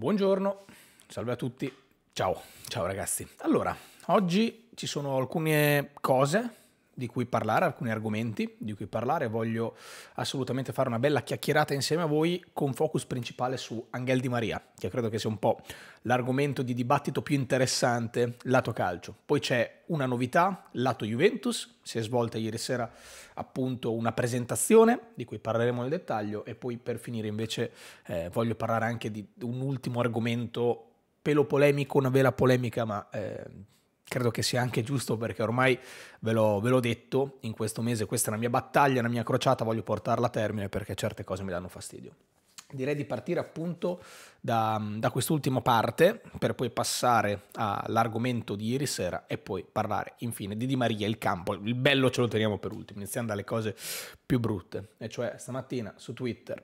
Buongiorno, salve a tutti, ciao, ciao ragazzi. Allora, oggi ci sono alcune cose di cui parlare, alcuni argomenti di cui parlare. Voglio assolutamente fare una bella chiacchierata insieme a voi con focus principale su Angel Di Maria, che credo che sia un po' l'argomento di dibattito più interessante lato calcio. Poi c'è una novità lato Juventus, si è svolta ieri sera appunto una presentazione di cui parleremo nel dettaglio e poi per finire invece eh, voglio parlare anche di un ultimo argomento pelo polemico, una vera polemica, ma eh, credo che sia anche giusto perché ormai ve l'ho, ve l'ho, detto in questo mese, questa è la mia battaglia, la mia crociata, voglio portarla a termine perché certe cose mi danno fastidio. Direi di partire appunto da, da quest'ultima parte per poi passare all'argomento di ieri sera e poi parlare infine di Di Maria, il campo, il bello ce lo teniamo per ultimo, iniziando dalle cose più brutte, e cioè stamattina su Twitter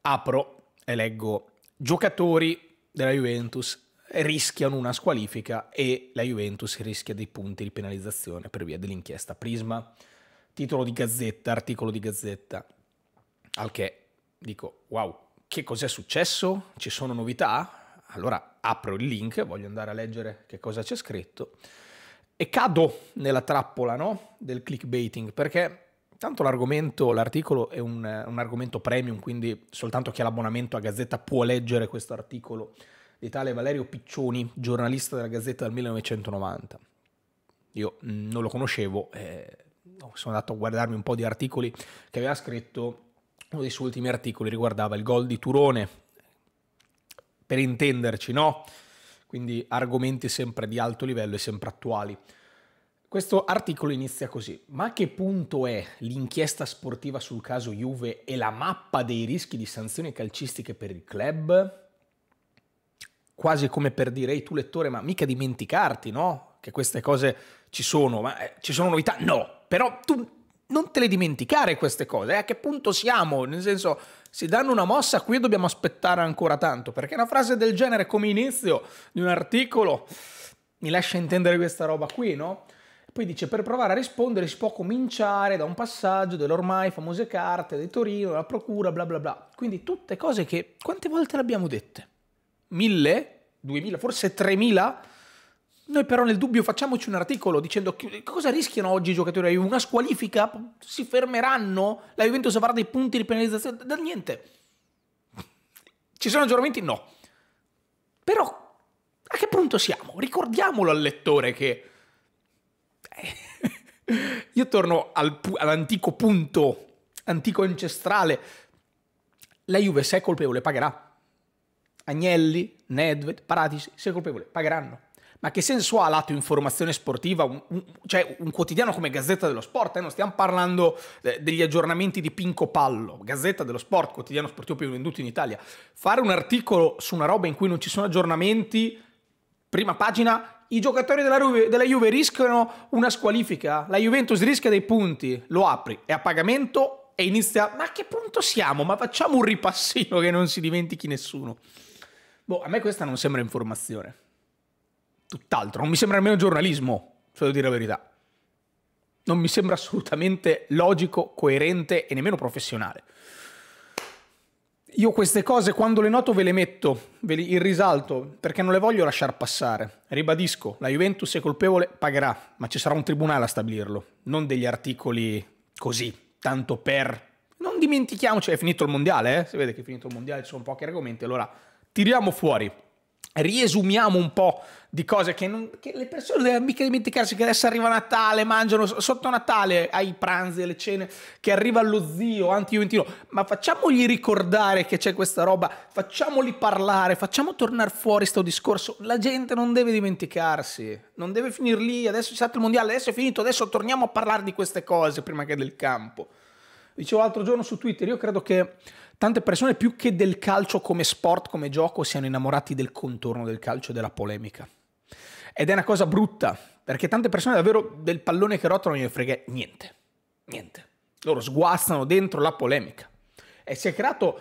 apro e leggo giocatori della Juventus rischiano una squalifica e la Juventus rischia dei punti di penalizzazione per via dell'inchiesta Prisma. Titolo di gazzetta, articolo di gazzetta. Al che dico, wow, che cos'è successo? Ci sono novità? Allora apro il link, voglio andare a leggere che cosa c'è scritto e cado nella trappola no? del clickbaiting perché tanto l'argomento, l'articolo è un, un, argomento premium, quindi soltanto chi ha l'abbonamento a Gazzetta può leggere questo articolo di tale Valerio Piccioni, giornalista della Gazzetta del 1990. Io mm, non lo conoscevo, eh, sono andato a guardarmi un po' di articoli che aveva scritto, uno dei suoi ultimi articoli riguardava il gol di Turone, per intenderci, no? Quindi argomenti sempre di alto livello e sempre attuali. Questo articolo inizia così. Ma a che punto è l'inchiesta sportiva sul caso Juve e la mappa dei rischi di sanzioni calcistiche per il club? quasi come per direi tu lettore, ma mica dimenticarti, no? Che queste cose ci sono, ma eh, ci sono novità? No, però tu non te le dimenticare queste cose, eh? a che punto siamo? Nel senso, si danno una mossa qui e dobbiamo aspettare ancora tanto, perché una frase del genere come inizio di un articolo mi lascia intendere questa roba qui, no? Poi dice, per provare a rispondere si può cominciare da un passaggio delle ormai famose carte di Torino, la procura, bla bla bla. Quindi tutte cose che quante volte le abbiamo dette? 1000, 2000, forse 3000. Noi però nel dubbio facciamoci un articolo dicendo che cosa rischiano oggi i giocatori della Juve? Una squalifica? Si fermeranno? La Juventus avrà dei punti di penalizzazione? Da niente. Ci sono aggiornamenti? No. Però a che punto siamo? Ricordiamolo al lettore che... Eh, io torno al all'antico punto, antico ancestrale. La Juve se è colpevole pagherà Agnelli, Nedved, Paratici, sia colpevole, pagheranno. Ma che senso ha lato informazione sportiva, un, un, cioè un quotidiano come Gazzetta dello Sport? Eh? Non stiamo parlando eh, degli aggiornamenti di Pinco Pallo, Gazzetta dello Sport, quotidiano sportivo più venduto in Italia. Fare un articolo su una roba in cui non ci sono aggiornamenti, prima pagina, i giocatori della, Juve, della Juve rischiano una squalifica, la Juventus rischia dei punti, lo apri, è a pagamento e inizia, ma a che punto siamo? Ma facciamo un ripassino che non si dimentichi nessuno. Boh, a me questa non sembra informazione. Tutt'altro, non mi sembra nemmeno giornalismo, se devo dire la verità. Non mi sembra assolutamente logico, coerente e nemmeno professionale. Io queste cose quando le noto ve le metto ve le, in risalto perché non le voglio lasciar passare. Ribadisco, la Juventus se colpevole pagherà, ma ci sarà un tribunale a stabilirlo, non degli articoli così, tanto per... Non dimentichiamoci, è finito il mondiale, eh? si vede che è finito il mondiale, ci sono pochi argomenti, allora tiriamo fuori, riesumiamo un po' di cose che, non, che le persone non devono mica dimenticarsi che adesso arriva Natale, mangiano sotto Natale, ai pranzi, alle cene, che arriva lo zio anti-juventino, ma facciamogli ricordare che c'è questa roba, facciamoli parlare, facciamo tornare fuori questo discorso, la gente non deve dimenticarsi, non deve finire lì, adesso è stato il mondiale, adesso è finito, adesso torniamo a parlare di queste cose prima che del campo. Dicevo l'altro giorno su Twitter, io credo che tante persone più che del calcio come sport, come gioco, siano innamorati del contorno del calcio e della polemica. Ed è una cosa brutta, perché tante persone davvero del pallone che rotola non gliene frega niente. Niente. Loro sguazzano dentro la polemica. E si è creato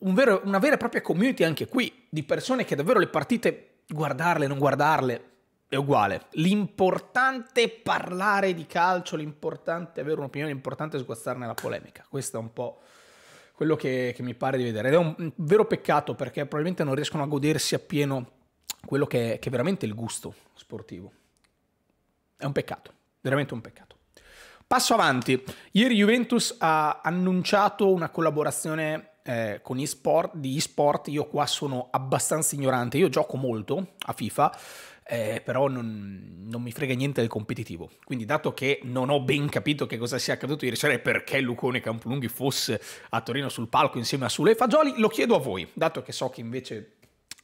un vero, una vera e propria community anche qui, di persone che davvero le partite, guardarle, non guardarle, è uguale. L'importante è parlare di calcio, l'importante è avere un'opinione, l'importante è sguazzarne la polemica. Questa è un po' quello che, che mi pare di vedere. Ed è un, vero peccato perché probabilmente non riescono a godersi appieno quello che è, che è veramente il gusto sportivo. È un peccato, veramente un peccato. Passo avanti. Ieri Juventus ha annunciato una collaborazione eh, con eSport, di eSport. Io qua sono abbastanza ignorante. Io gioco molto a FIFA eh, però non, non, mi frega niente del competitivo. Quindi dato che non ho ben capito che cosa sia accaduto ieri sera e perché Lucone Campolunghi fosse a Torino sul palco insieme a Sule Fagioli, lo chiedo a voi, dato che so che invece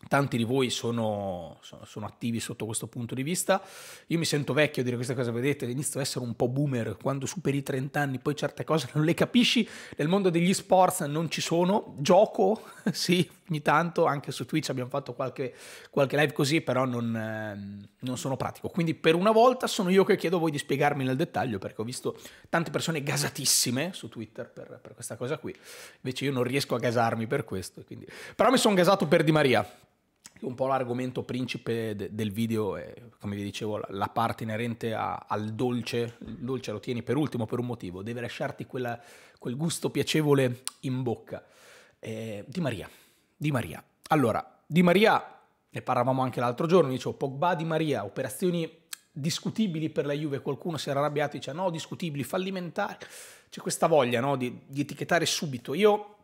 tanti di voi sono, sono, sono, attivi sotto questo punto di vista. Io mi sento vecchio a dire questa cosa, vedete, inizio ad essere un po' boomer, quando superi i 30 anni poi certe cose non le capisci, nel mondo degli sport non ci sono, gioco, sì, ogni tanto anche su Twitch abbiamo fatto qualche, qualche live così, però non, eh, non, sono pratico. Quindi per una volta sono io che chiedo a voi di spiegarmi nel dettaglio, perché ho visto tante persone gasatissime su Twitter per, per questa cosa qui. Invece io non riesco a gasarmi per questo. Quindi... Però mi sono gasato per Di Maria un po' l'argomento principe de- del video è, come vi dicevo, la, la parte inerente a, al dolce. Il dolce lo tieni per ultimo per un motivo, deve lasciarti quella, quel gusto piacevole in bocca. Eh, di Maria, di Maria. Allora, Di Maria, ne parlavamo anche l'altro giorno, dicevo Pogba Di Maria, operazioni discutibili per la Juve, qualcuno si era arrabbiato e diceva no, discutibili, fallimentari. C'è questa voglia no, di, di, etichettare subito. Io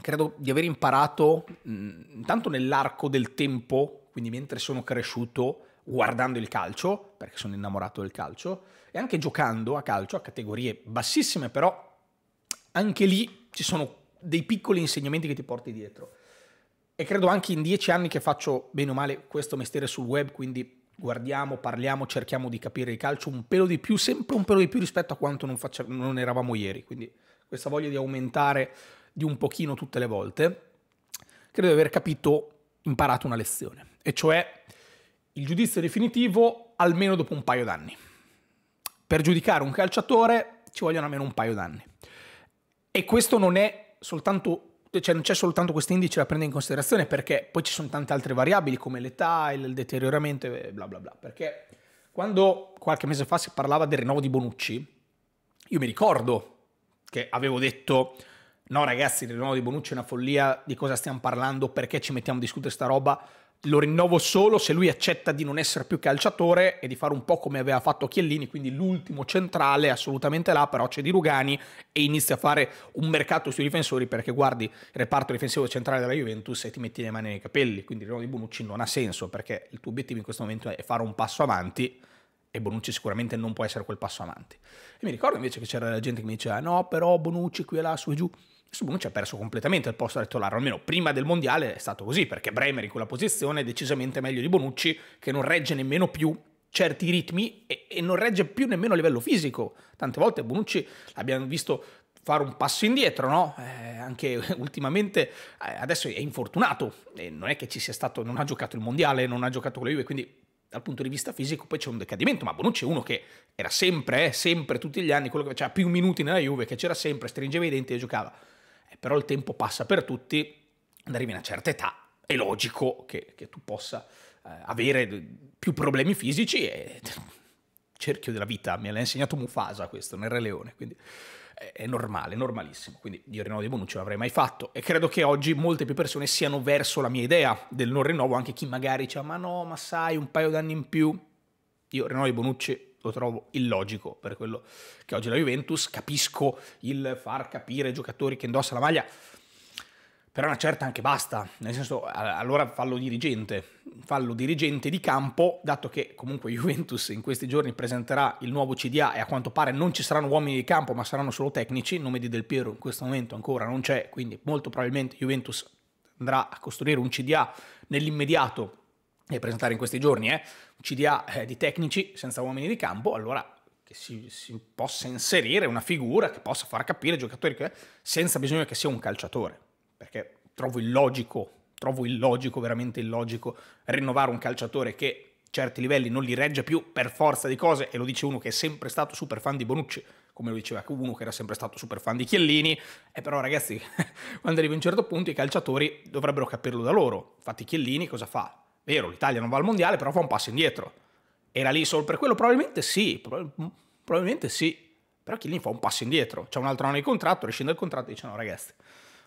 credo di aver imparato, mh, mm, tanto nell'arco del tempo, quindi mentre sono cresciuto, guardando il calcio, perché sono innamorato del calcio, e anche giocando a calcio a categorie bassissime, però anche lì ci sono dei piccoli insegnamenti che ti porti dietro e credo anche in dieci anni che faccio bene o male questo mestiere sul web, quindi guardiamo, parliamo, cerchiamo di capire il calcio un pelo di più, sempre un pelo di più rispetto a quanto non, faccia, non eravamo ieri, quindi questa voglia di aumentare di un pochino tutte le volte, credo di aver capito, imparato una lezione, e cioè il giudizio definitivo almeno dopo un paio d'anni. Per giudicare un calciatore ci vogliono almeno un paio d'anni. E questo non è soltanto cioè non c'è soltanto questo indice da prendere in considerazione perché poi ci sono tante altre variabili come l'età, il deterioramento e bla bla bla. Perché quando qualche mese fa si parlava del rinnovo di Bonucci, io mi ricordo che avevo detto no ragazzi, il rinnovo di Bonucci è una follia, di cosa stiamo parlando, perché ci mettiamo a discutere sta roba, lo rinnovo solo se lui accetta di non essere più calciatore e di fare un po' come aveva fatto Chiellini, quindi l'ultimo centrale assolutamente là, però c'è di Rugani e inizia a fare un mercato sui difensori perché guardi il reparto difensivo centrale della Juventus e ti metti le mani nei capelli, quindi il rinnovo di Bonucci non ha senso perché il tuo obiettivo in questo momento è fare un passo avanti e Bonucci sicuramente non può essere quel passo avanti. E mi ricordo invece che c'era la gente che mi diceva no, però Bonucci qui e là, su e giù questo punto ci ha perso completamente il posto da titolare, almeno prima del mondiale è stato così, perché Bremer in quella posizione è decisamente meglio di Bonucci, che non regge nemmeno più certi ritmi e, e non regge più nemmeno a livello fisico. Tante volte Bonucci l'abbiamo visto fare un passo indietro, no? Eh, anche ultimamente eh, adesso è infortunato, eh, non è che ci sia stato, non ha giocato il mondiale, non ha giocato con la Juve, quindi dal punto di vista fisico poi c'è un decadimento, ma Bonucci è uno che era sempre, eh, sempre tutti gli anni, quello che faceva più minuti nella Juve, che c'era sempre, stringeva i denti e giocava. Eh, però il tempo passa per tutti, arrivi a una certa età, è logico che, che tu possa eh, avere più problemi fisici e cerchio della vita, me l'ha insegnato Mufasa questo nel Re Leone, quindi è normale, normalissimo. Quindi io il di Bonucci non l'avrei mai fatto e credo che oggi molte più persone siano verso la mia idea del non rinnovo, anche chi magari dice ma no, ma sai, un paio d'anni in più. Io rinnovo di Bonucci lo trovo illogico per quello che oggi è la Juventus, capisco il far capire ai giocatori che indossa la maglia, però una certa anche basta, nel senso allora fallo dirigente, fallo dirigente di campo, dato che comunque Juventus in questi giorni presenterà il nuovo CDA e a quanto pare non ci saranno uomini di campo ma saranno solo tecnici, il nome di Del Piero in questo momento ancora non c'è, quindi molto probabilmente Juventus andrà a costruire un CDA nell'immediato e presentare in questi giorni, eh, un CDA eh, di tecnici senza uomini di campo, allora che si, si, possa inserire una figura che possa far capire i giocatori che, eh, senza bisogno che sia un calciatore, perché trovo illogico, trovo illogico, veramente illogico, rinnovare un calciatore che certi livelli non li regge più per forza di cose, e lo dice uno che è sempre stato super fan di Bonucci, come lo diceva uno che era sempre stato super fan di Chiellini, e però ragazzi, quando arriva a un certo punto i calciatori dovrebbero capirlo da loro, infatti Chiellini cosa fa? Vero, l'Italia non va al mondiale, però fa un passo indietro. Era lì solo per quello? Probabilmente sì, probabilmente sì. Però Chiellini fa un passo indietro, c'è un altro anno di contratto, rescinde il contratto e dice no ragazzi,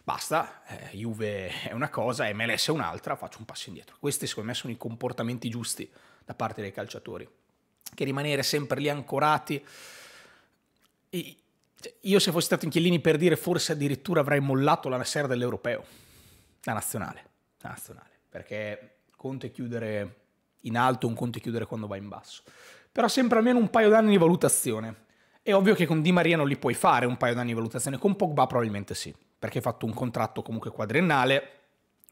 basta, eh, Juve è una cosa, MLS è un'altra, faccio un passo indietro. Questi secondo me sono i comportamenti giusti da parte dei calciatori, che rimanere sempre lì ancorati... E cioè, io se fossi stato in Chiellini per dire forse addirittura avrei mollato la sera dell'europeo, la nazionale, la nazionale, perché conto è chiudere in alto, un conto è chiudere quando va in basso. Però sempre almeno un paio d'anni di valutazione. È ovvio che con Di Maria non li puoi fare un paio d'anni di valutazione, con Pogba probabilmente sì, perché hai fatto un contratto comunque quadriennale,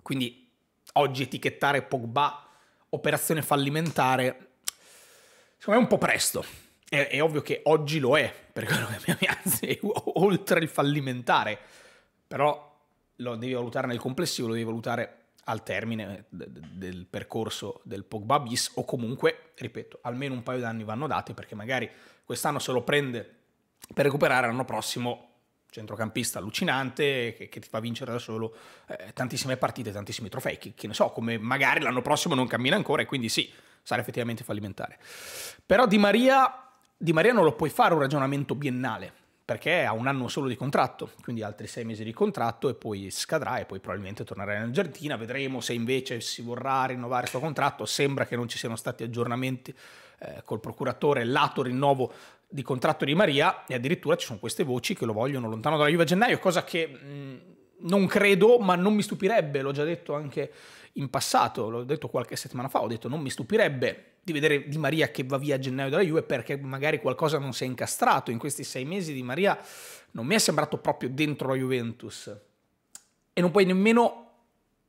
quindi oggi etichettare Pogba operazione fallimentare, secondo me è un po' presto. È, è ovvio che oggi lo è, per quello che mi anzi, oltre il fallimentare, però lo devi valutare nel complessivo, lo devi valutare al termine del percorso del Pogba bis o comunque, ripeto, almeno un paio d'anni vanno dati perché magari quest'anno se lo prende per recuperare l'anno prossimo centrocampista allucinante che, che, ti fa vincere da solo eh, tantissime partite, tantissimi trofei, che, che, ne so, come magari l'anno prossimo non cammina ancora e quindi sì, sarà effettivamente fallimentare. Però Di Maria, Di Maria non lo puoi fare un ragionamento biennale, perché ha un anno solo di contratto, quindi altri sei mesi di contratto e poi scadrà e poi probabilmente tornerà in Argentina. Vedremo se invece si vorrà rinnovare il suo contratto. Sembra che non ci siano stati aggiornamenti eh, col procuratore lato rinnovo di contratto di Maria e addirittura ci sono queste voci che lo vogliono lontano dalla Juve a gennaio, cosa che mh, mm, non credo, ma non mi stupirebbe, l'ho già detto anche in passato, l'ho detto qualche settimana fa, ho detto non mi stupirebbe di vedere Di Maria che va via a gennaio dalla Juve perché magari qualcosa non si è incastrato in questi sei mesi Di Maria non mi è sembrato proprio dentro la Juventus e non puoi nemmeno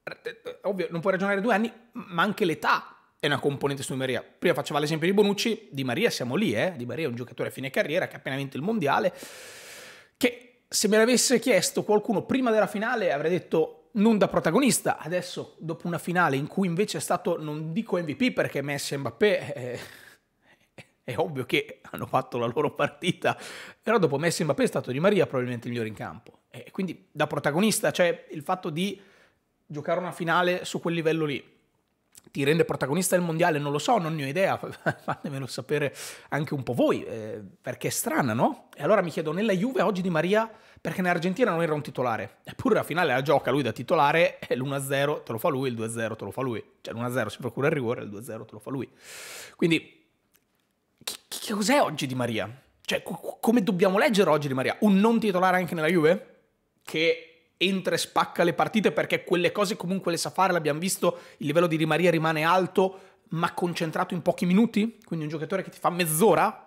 eh, ovvio non puoi ragionare due anni ma anche l'età è una componente su Di Maria prima faceva l'esempio di Bonucci Di Maria siamo lì eh? Di Maria è un giocatore a fine carriera che ha appena vinto il mondiale che se me l'avesse chiesto qualcuno prima della finale avrei detto non da protagonista. Adesso, dopo una finale in cui invece è stato, non dico MVP perché Messi e Mbappé, è, eh, è ovvio che hanno fatto la loro partita, però dopo Messi e Mbappé è stato Di Maria probabilmente il migliore in campo. E quindi da protagonista, cioè il fatto di giocare una finale su quel livello lì, ti rende protagonista del mondiale? Non lo so, non ne ho idea, fatemelo sapere anche un po' voi, eh, perché è strana, no? E allora mi chiedo, nella Juve oggi Di Maria, perché in Argentina non era un titolare, eppure la finale la gioca lui da titolare, e l'1-0 te lo fa lui, il 2-0 te lo fa lui, cioè l'1-0 si procura il rigore, il 2-0 te lo fa lui. Quindi, che cos'è oggi Di Maria? Cioè, come dobbiamo leggere oggi Di Maria? Un non titolare anche nella Juve? Che entra e spacca le partite perché quelle cose comunque le sa fare, l'abbiamo visto, il livello di Di Maria rimane alto ma concentrato in pochi minuti, quindi un giocatore che ti fa mezz'ora,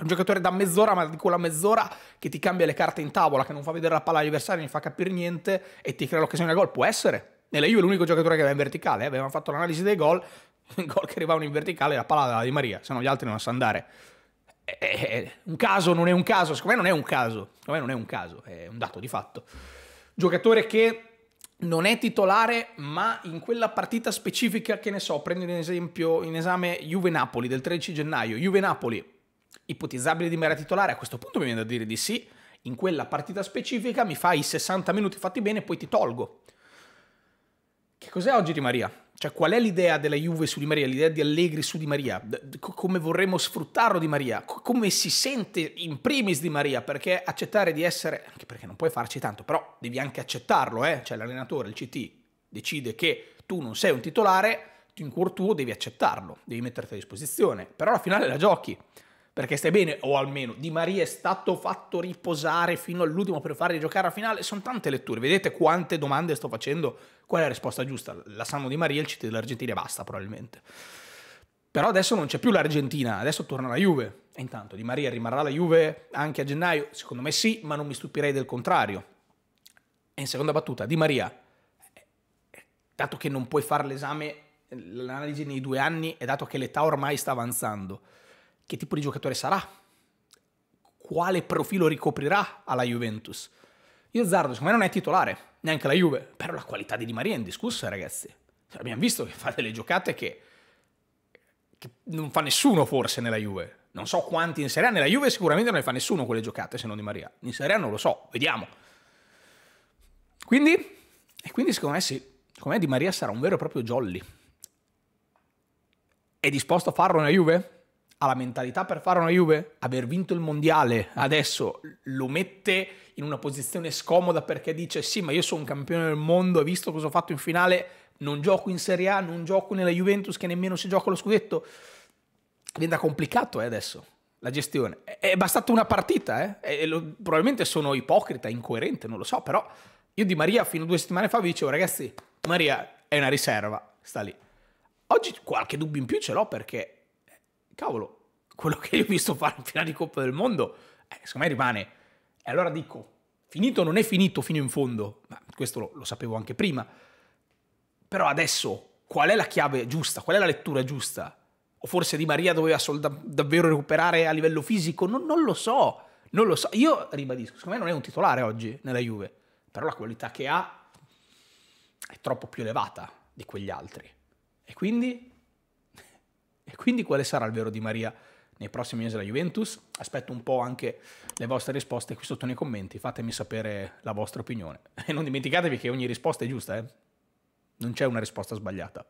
un giocatore da mezz'ora ma di quella mezz'ora che ti cambia le carte in tavola, che non fa vedere la palla all'avversario, non fa capire niente e ti crea l'occasione da gol, può essere. Nella Juve è l'unico giocatore che va in verticale, eh? avevamo fatto l'analisi dei gol, i gol che arrivavano in verticale la palla da Di Maria, se no gli altri non sa andare. È un caso, non è un caso, secondo me non è un caso, secondo me non è un caso, è un dato di fatto giocatore che non è titolare, ma in quella partita specifica, che ne so, prendo un esempio in esame Juve-Napoli del 13 gennaio. Juve-Napoli, ipotizzabile di mera titolare, a questo punto mi viene da dire di sì, in quella partita specifica mi fai i 60 minuti fatti bene e poi ti tolgo. Che cos'è oggi Di Maria? Cioè, qual è l'idea della Juve su Di Maria, l'idea di Allegri su Di Maria? Come vorremmo sfruttarlo Di Maria? Come si sente in primis Di Maria? Perché accettare di essere, anche perché non puoi farci tanto, però devi anche accettarlo, eh? Cioè, l'allenatore, il CT, decide che tu non sei un titolare, in cuor tuo devi accettarlo, devi metterti a disposizione, però alla finale la giochi perché stai bene, o almeno Di Maria è stato fatto riposare fino all'ultimo per farli giocare alla finale. Sono tante letture, vedete quante domande sto facendo, qual è la risposta giusta? La sanno Di Maria, il CT dell'Argentina e basta probabilmente. Però adesso non c'è più l'Argentina, adesso torna la Juve. E intanto Di Maria rimarrà la Juve anche a gennaio? Secondo me sì, ma non mi stupirei del contrario. E in seconda battuta, Di Maria, eh, dato che non puoi fare l'esame, l'analisi nei due anni, e dato che l'età ormai sta avanzando, che tipo di giocatore sarà, quale profilo ricoprirà alla Juventus. Io Zardo secondo me non è titolare, neanche la Juve, però la qualità di Di Maria è indiscussa ragazzi. Cioè, abbiamo visto che fa delle giocate che, che non fa nessuno forse nella Juve. Non so quanti in Serie A, nella Juve sicuramente non ne fa nessuno quelle giocate se non Di Maria. In Serie A non lo so, vediamo. Quindi, e quindi secondo me sì, secondo me Di Maria sarà un vero e proprio jolly. È disposto a farlo nella Juve? ha la mentalità per fare una Juve? Aver vinto il mondiale adesso lo mette in una posizione scomoda perché dice sì ma io sono un campione del mondo, hai visto cosa ho fatto in finale, non gioco in Serie A, non gioco nella Juventus che nemmeno si gioca lo scudetto. Diventa complicato eh, adesso la gestione. È bastata una partita, eh? lo, probabilmente sono ipocrita, incoerente, non lo so, però io di Maria fino a due settimane fa vi dicevo ragazzi, Maria è una riserva, sta lì. Oggi qualche dubbio in più ce l'ho perché cavolo, quello che io ho visto fare in finale di Coppa del Mondo, eh, secondo me rimane. E allora dico, finito non è finito fino in fondo, ma questo lo, lo sapevo anche prima, però adesso qual è la chiave giusta, qual è la lettura giusta? O forse Di Maria doveva sol- davvero recuperare a livello fisico? Non, non lo so, non lo so. Io ribadisco, secondo me non è un titolare oggi nella Juve, però la qualità che ha è troppo più elevata di quegli altri. E quindi e quindi quale sarà il vero di Maria nei prossimi mesi della Juventus? Aspetto un po' anche le vostre risposte qui sotto nei commenti, fatemi sapere la vostra opinione. E non dimenticatevi che ogni risposta è giusta, eh? Non c'è una risposta sbagliata.